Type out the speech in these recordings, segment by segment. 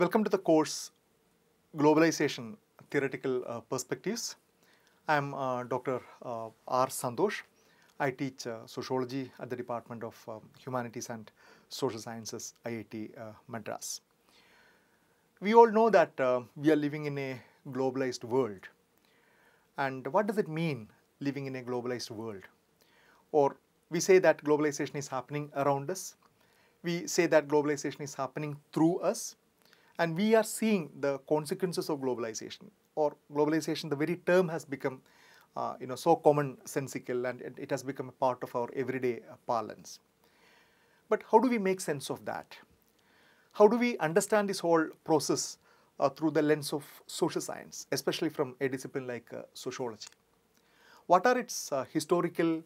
Welcome to the course Globalization Theoretical uh, Perspectives. I am uh, Dr. Uh, R. Sandosh. I teach uh, sociology at the Department of um, Humanities and Social Sciences, IIT uh, Madras. We all know that we are living in a globalized world. And what does it mean, living in a globalized world? Or we say that globalization is happening around us. We say that globalization is happening through us and we are seeing the consequences of globalization or globalization, the very term has become uh, you know, so sensical, and it, has become a part of our everyday uh, parlance. But how do we make sense of that? How do we understand this whole process uh, through the lens of social science, especially from a discipline like uh, sociology? What are its uh, historical,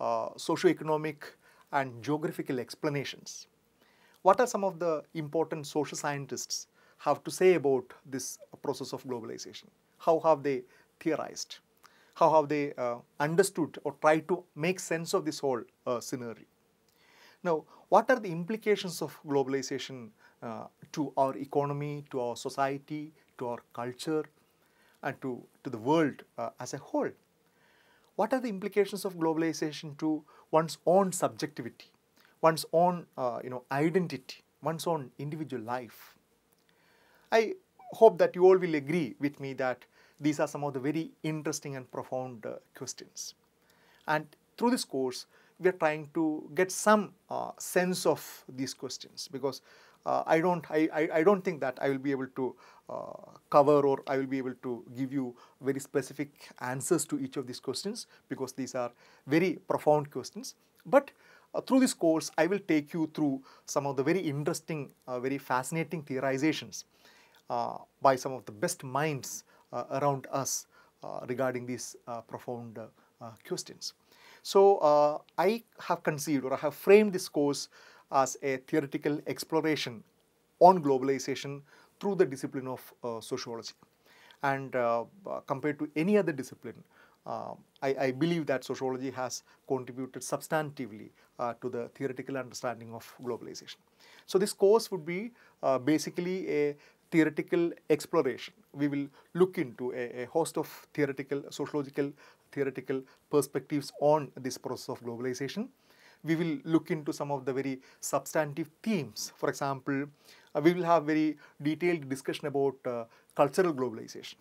uh, socio-economic, and geographical explanations? What are some of the important social scientists have to say about this uh, process of globalization? How have they theorized? How have they uh, understood or tried to make sense of this whole uh, scenario? Now, what are the implications of globalization uh, to our economy, to our society, to our culture, and to, to the world uh, as a whole? What are the implications of globalization to one's own subjectivity, one's own uh, you know, identity, one's own individual life? I hope that you all will agree with me that these are some of the very interesting and profound uh, questions. And through this course, we are trying to get some uh, sense of these questions because uh, I don't I, I, I, don't think that I will be able to uh, cover or I will be able to give you very specific answers to each of these questions because these are very profound questions. But uh, through this course, I will take you through some of the very interesting, uh, very fascinating theorizations uh, by some of the best minds uh, around us uh, regarding these profound questions. So I have conceived or I have framed this course as a theoretical exploration on globalization through the discipline of sociology. And compared to any other discipline, uh, I, I, believe that sociology has contributed substantively uh, to the theoretical understanding of globalization. So this course would be uh, basically a theoretical exploration. We will look into a, a host of theoretical, sociological, theoretical perspectives on this process of globalization. We will look into some of the very substantive themes. For example, uh, we will have very detailed discussion about uh, cultural globalization.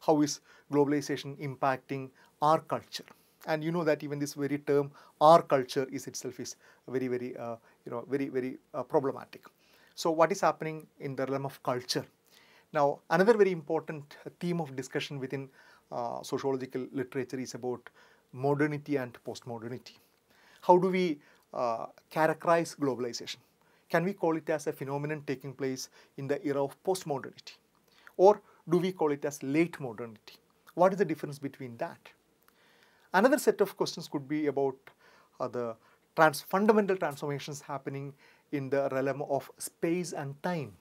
How is globalization impacting our culture? And you know that even this very term, our culture is itself is very, very, uh, you know, very, very uh, problematic. So what is happening in the realm of culture? Now, another very important theme of discussion within uh, sociological literature is about modernity and postmodernity. How do we uh, characterize globalization? Can we call it as a phenomenon taking place in the era of postmodernity? Or do we call it as late modernity? What is the difference between that? Another set of questions could be about uh, the trans fundamental transformations happening in the realm of space and time.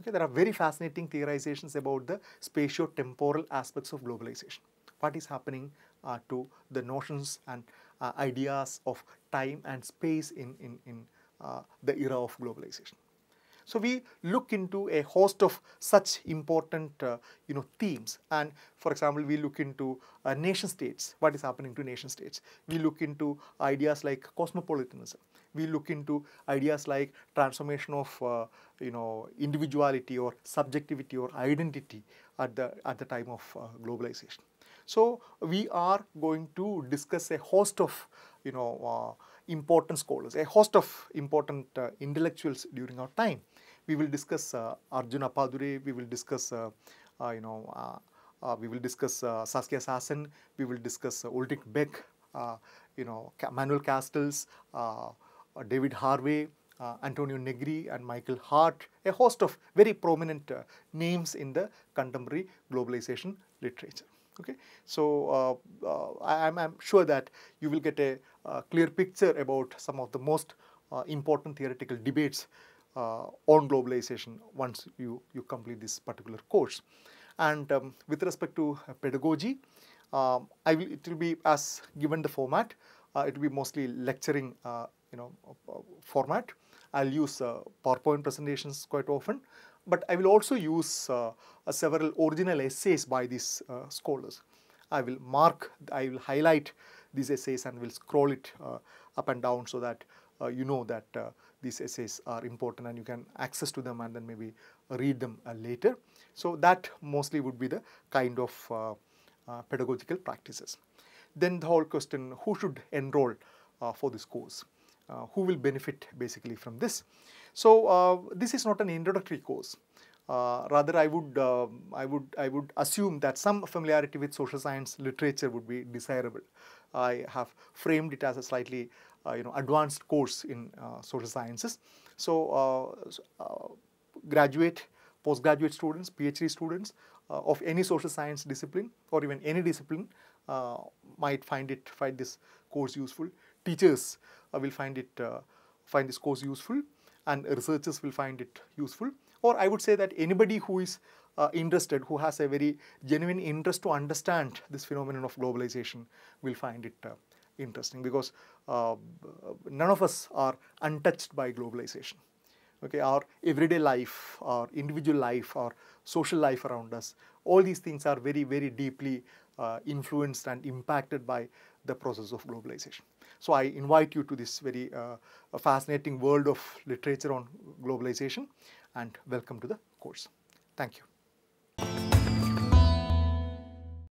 Okay, there are very fascinating theorizations about the spatio-temporal aspects of globalization. What is happening uh, to the notions and uh, ideas of time and space in, in, in uh, the era of globalization. So we look into a host of such important, uh, you know, themes. And for example, we look into uh, nation states, what is happening to nation states. We look into ideas like cosmopolitanism we look into ideas like transformation of uh, you know individuality or subjectivity or identity at the at the time of uh, globalization. So we are going to discuss a host of you know uh, important scholars, a host of important uh, intellectuals during our time. We will discuss uh, Arjuna Padure, we will discuss uh, you know we will discuss Saskia Sassen, we will discuss Ulrich Beck, you know Manuel Castells. Uh, David Harvey, uh, Antonio Negri and Michael Hart, a host of very prominent uh, names in the contemporary globalization literature. Okay, so I, am sure that you will get a clear picture about some of the most important theoretical debates uh, on globalization once you, you complete this particular course. And um, with respect to pedagogy, um, I will, it will be as given the format, uh, it will be mostly lecturing uh, you know format. I'll use uh, PowerPoint presentations quite often, but I will also use uh, uh, several original essays by these scholars. I will mark, I will highlight these essays and will scroll it up and down so that you know that these essays are important and you can access to them and then maybe read them uh, later. So that mostly would be the kind of uh, uh, pedagogical practices. Then the whole question, who should enroll for this course? uh, who will benefit basically from this. So uh, this is not an introductory course. Uh, rather, I would, um, I, would, I would assume that some familiarity with social science literature would be desirable. I have framed it as a slightly uh, you know, advanced course in uh, social sciences. So, uh, so graduate, postgraduate students, PhD students of any social science discipline or even any discipline might find it, find this course useful. Teachers uh, will find it uh, find this course useful and researchers will find it useful or I would say that anybody who is uh, interested, who has a very genuine interest to understand this phenomenon of globalization will find it uh, interesting because uh, none of us are untouched by globalization. Okay, our everyday life, our individual life, our social life around us, all these things are very, very deeply uh, influenced and impacted by the process of globalization. So I invite you to this very uh, fascinating world of literature on globalization and welcome to the course. Thank you.